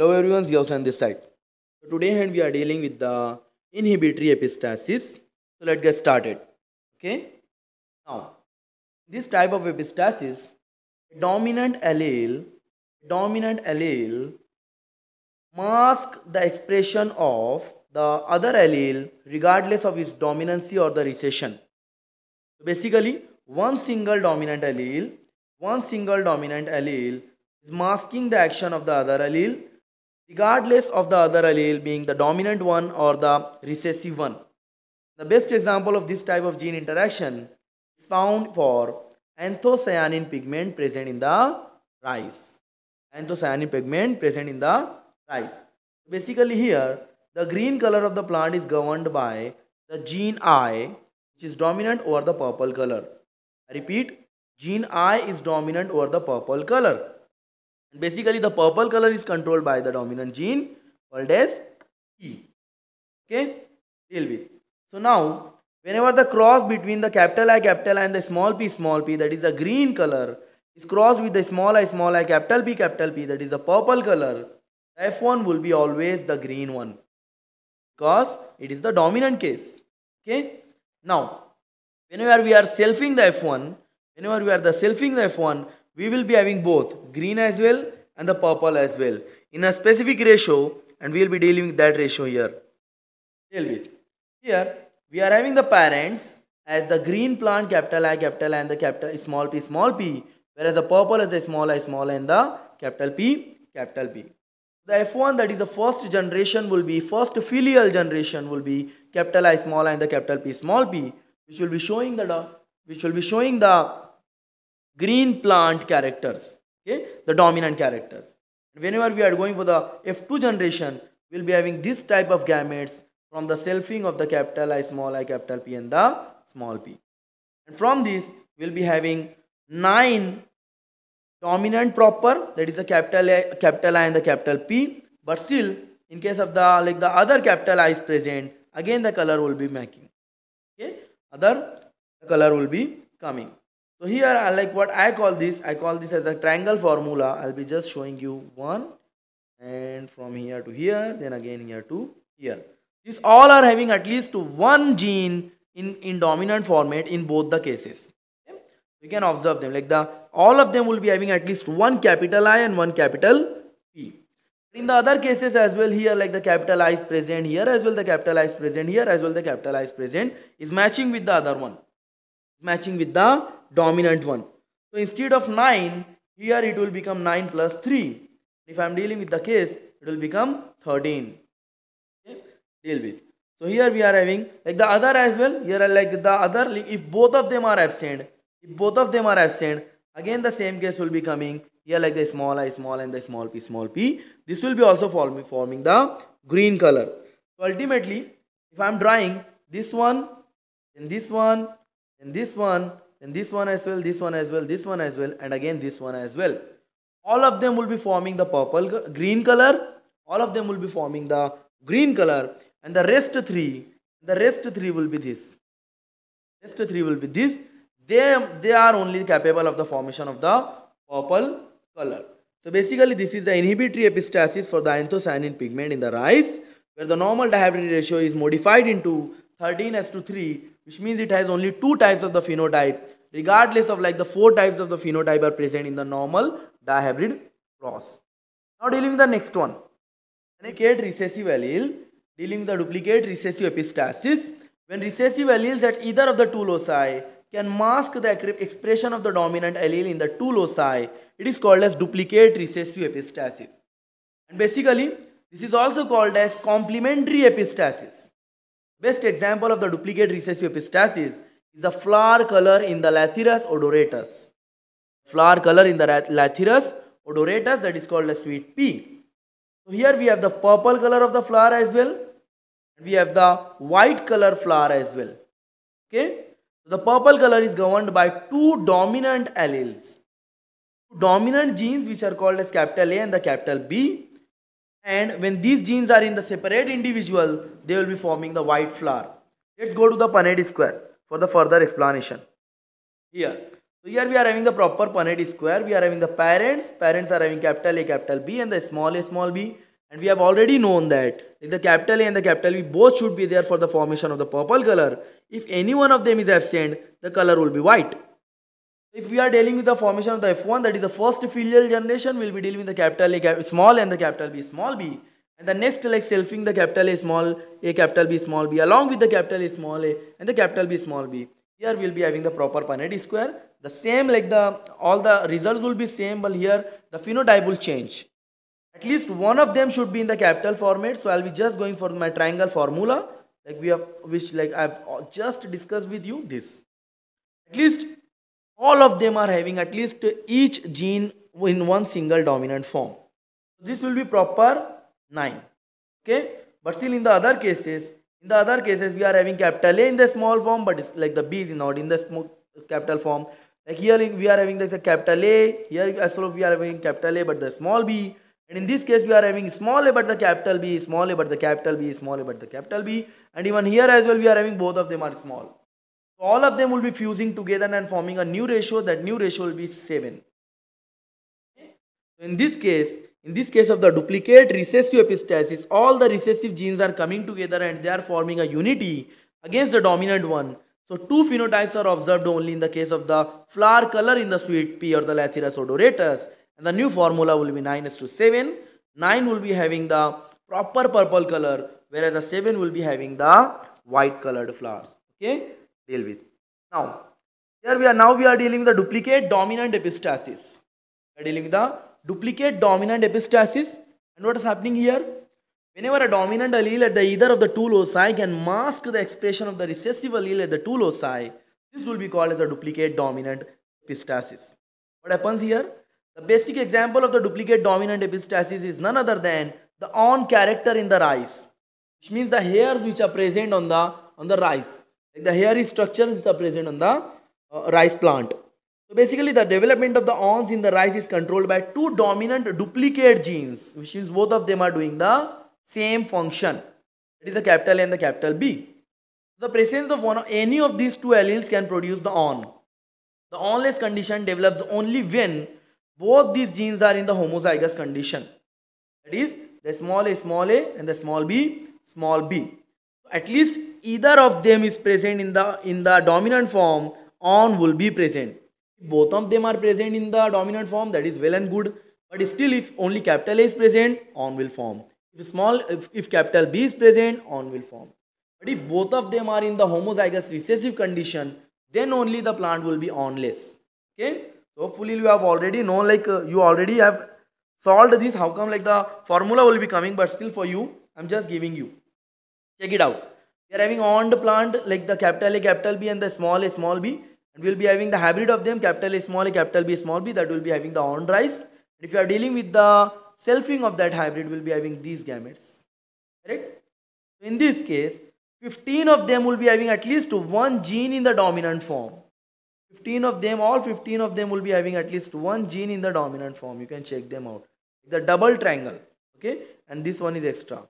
Hello everyone, on this side. So today hand we are dealing with the inhibitory epistasis. So let's get started. Okay. Now, this type of epistasis, dominant allele, dominant allele mask the expression of the other allele regardless of its dominancy or the recession. So basically, one single dominant allele, one single dominant allele is masking the action of the other allele regardless of the other allele being the dominant one or the recessive one. The best example of this type of gene interaction is found for anthocyanin pigment present in the rice. Anthocyanin pigment present in the rice. Basically here, the green color of the plant is governed by the gene I which is dominant over the purple color. I repeat, gene I is dominant over the purple color basically the purple color is controlled by the dominant gene called as E. Okay, deal with. So now whenever the cross between the capital I capital I and the small p small p that is the green color is crossed with the small i small i capital P capital P that is the purple color F1 will be always the green one because it is the dominant case okay now whenever we are selfing the F1 whenever we are the selfing the F1 we will be having both green as well and the purple as well in a specific ratio and we will be dealing with that ratio here deal with here we are having the parents as the green plant capital I capital and the capital small p small p whereas the purple is the small i small and the capital P capital P the F1 that is the first generation will be first filial generation will be capital I small I and the capital P small p which will be showing the which will be showing the green plant characters, okay, the dominant characters. Whenever we are going for the F2 generation, we'll be having this type of gametes from the selfing of the capital I small i capital P and the small p. And from this, we'll be having nine dominant proper, that is the capital I, capital I and the capital P. But still, in case of the like the other capital I is present, again the color will be making. Okay, other color will be coming. So here I uh, like what I call this, I call this as a triangle formula. I'll be just showing you one and from here to here, then again here to here. These all are having at least one gene in, in dominant format in both the cases. You can observe them like the all of them will be having at least one capital I and one capital P. In the other cases as well here like the capital I is present here as well the capital I is present here as well the capital I is present is matching with the other one. Matching with the dominant one. So instead of 9, here it will become 9 plus 3. If I am dealing with the case, it will become 13. Okay? Deal with. So here we are having like the other as well. Here are like the other. if both of them are absent, if both of them are absent, again the same case will be coming. Here like the small i small and the small p small p. This will be also forming forming the green color. So ultimately, if I am drawing this one, then this one, then this one, then this one as well this one as well this one as well and again this one as well all of them will be forming the purple green color all of them will be forming the green color and the rest three the rest three will be this rest three will be this they they are only capable of the formation of the purple color so basically this is the inhibitory epistasis for the anthocyanin pigment in the rice where the normal diabetic ratio is modified into 13 as to 3 which means it has only two types of the phenotype regardless of like the four types of the phenotype are present in the normal dihybrid cross. Now dealing with the next one. Duplicate recessive allele dealing with the duplicate recessive epistasis when recessive alleles at either of the two loci can mask the expression of the dominant allele in the two loci it is called as duplicate recessive epistasis and basically this is also called as complementary epistasis Best example of the duplicate recessive epistasis is the flower color in the Lathyrus odoratus. Flower color in the Lathyrus odoratus that is called a sweet pea. So here we have the purple color of the flower as well. We have the white color flower as well. Okay. So the purple color is governed by two dominant alleles. Two dominant genes which are called as capital A and the capital B and when these genes are in the separate individual, they will be forming the white flower. Let's go to the Punnett square for the further explanation. Here. So here we are having the proper Punnett square. We are having the parents. Parents are having capital A, capital B and the small a, small b. And we have already known that the capital A and the capital B both should be there for the formation of the purple color. If any one of them is absent, the color will be white. If we are dealing with the formation of the F1, that is the first filial generation, we'll be dealing with the capital A cap small and the capital B small b. And the next like selfing the capital A small a capital B small b along with the capital A small a and the capital B small b. Here we'll be having the proper Panetti square. The same like the all the results will be same but here the phenotype will change. At least one of them should be in the capital format. So I'll be just going for my triangle formula like we have which like I've just discussed with you this. At least all of them are having at least each gene in one single dominant form this will be proper 9 okay but still in the other cases in the other cases we are having capital a in the small form but it's like the b is not in the small capital form like here we are having the capital a here as well we are having capital a but the small b and in this case we are having small a but the capital b small a but the capital b small a but the capital b and even here as well we are having both of them are small all of them will be fusing together and forming a new ratio that new ratio will be 7 in this case in this case of the duplicate recessive epistasis all the recessive genes are coming together and they are forming a unity against the dominant one so two phenotypes are observed only in the case of the flower color in the sweet pea or the lathyrus odoratus and the new formula will be 9 is to 7 9 will be having the proper purple color whereas the 7 will be having the white colored flowers okay deal with. Now, here we are now we are dealing with the duplicate dominant epistasis. We are dealing with the duplicate dominant epistasis. And what is happening here? Whenever a dominant allele at the either of the two loci can mask the expression of the recessive allele at the two loci, this will be called as a duplicate dominant epistasis. What happens here? The basic example of the duplicate dominant epistasis is none other than the on character in the rice, which means the hairs which are present on the on the rice. The hairy structure is present on the uh, rice plant. So basically the development of the ons in the rice is controlled by two dominant duplicate genes which means both of them are doing the same function. It is the capital A and the capital B. The presence of one or any of these two alleles can produce the on. The onless condition develops only when both these genes are in the homozygous condition. That is the small a small a and the small b small b. At least either of them is present in the in the dominant form on will be present both of them are present in the dominant form that is well and good but still if only capital a is present on will form if small if, if capital b is present on will form but if both of them are in the homozygous recessive condition then only the plant will be onless okay so hopefully you have already known like uh, you already have solved this how come like the formula will be coming but still for you i'm just giving you check it out we are having owned plant like the capital A capital B and the small A small B and we will be having the hybrid of them capital A small A capital B small B that will be having the owned rice and if you are dealing with the selfing of that hybrid we will be having these gametes right in this case 15 of them will be having at least one gene in the dominant form 15 of them all 15 of them will be having at least one gene in the dominant form you can check them out the double triangle okay and this one is extra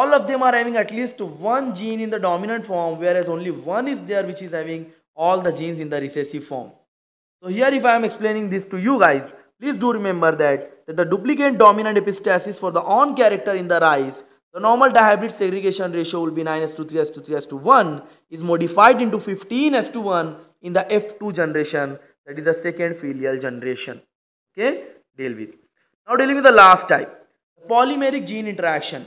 all of them are having at least one gene in the dominant form whereas only one is there which is having all the genes in the recessive form. So here if I am explaining this to you guys, please do remember that, that the duplicate dominant epistasis for the on character in the rice, the normal dihybrid segregation ratio will be 9 s to 3 s to 3 s to 1 is modified into 15 s to 1 in the F2 generation that is the second filial generation. Okay, deal with. Now dealing with the last type, the polymeric gene interaction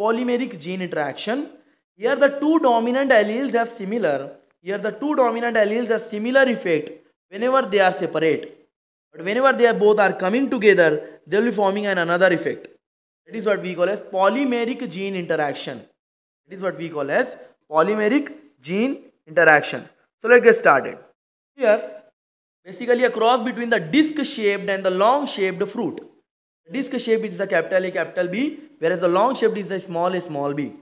polymeric gene interaction. Here the two dominant alleles have similar. Here the two dominant alleles have similar effect whenever they are separate. But whenever they are both are coming together, they will be forming an another effect. That is what we call as polymeric gene interaction. That is what we call as polymeric gene interaction. So let's get started. Here, basically a cross between the disc shaped and the long shaped fruit disc shape is the capital A capital B whereas the long shape is the small A small b.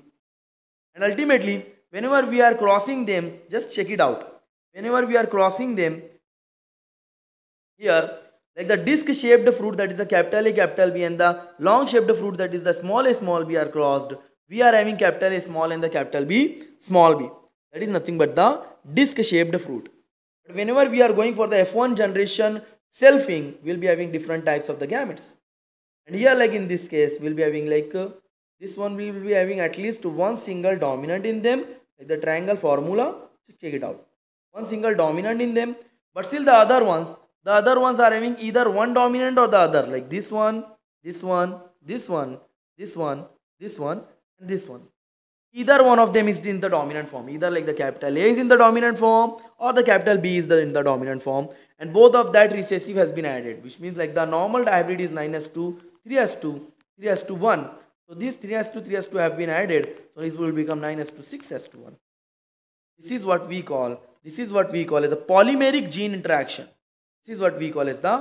And ultimately whenever we are crossing them just check it out. Whenever we are crossing them here like the disc shaped fruit that is the capital A capital B and the long shaped fruit that is the small A small b are crossed. We are having capital A small and the capital B small b. That is nothing but the disc shaped fruit. But whenever we are going for the F1 generation selfing, we'll be having different types of the gametes and here like in this case we'll be having like uh, this one will be having at least one single dominant in them like the triangle formula check it out one single dominant in them but still the other ones the other ones are having either one dominant or the other like this one this one this one this one this one and this one either one of them is in the dominant form either like the capital a is in the dominant form or the capital b is the, in the dominant form and both of that recessive has been added which means like the normal hybrid is 9s2 3 2 3 2 1 so these 3 2 3s 3 2 have been added so this will become 9 2 6s 6 1 this is what we call this is what we call as a polymeric gene interaction this is what we call as the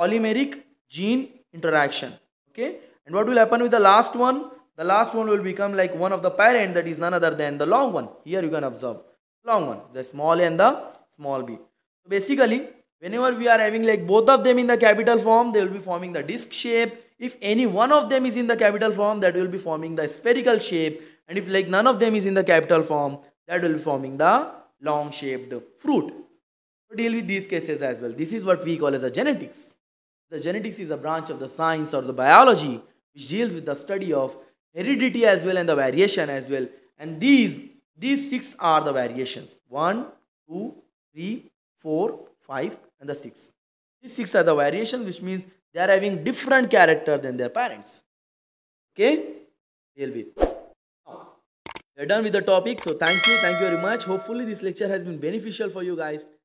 polymeric gene interaction okay and what will happen with the last one the last one will become like one of the parent that is none other than the long one here you can observe long one the small a and the small b so basically whenever we are having like both of them in the capital form they will be forming the disc shape if any one of them is in the capital form, that will be forming the spherical shape. And if like none of them is in the capital form, that will be forming the long shaped fruit. We deal with these cases as well. This is what we call as a genetics. The genetics is a branch of the science or the biology which deals with the study of heredity as well and the variation as well. And these, these six are the variations. One, two, three, four, five, and the six. These six are the variations which means they are having different character than their parents. Okay? Deal with. We're done with the topic. So thank you. Thank you very much. Hopefully this lecture has been beneficial for you guys.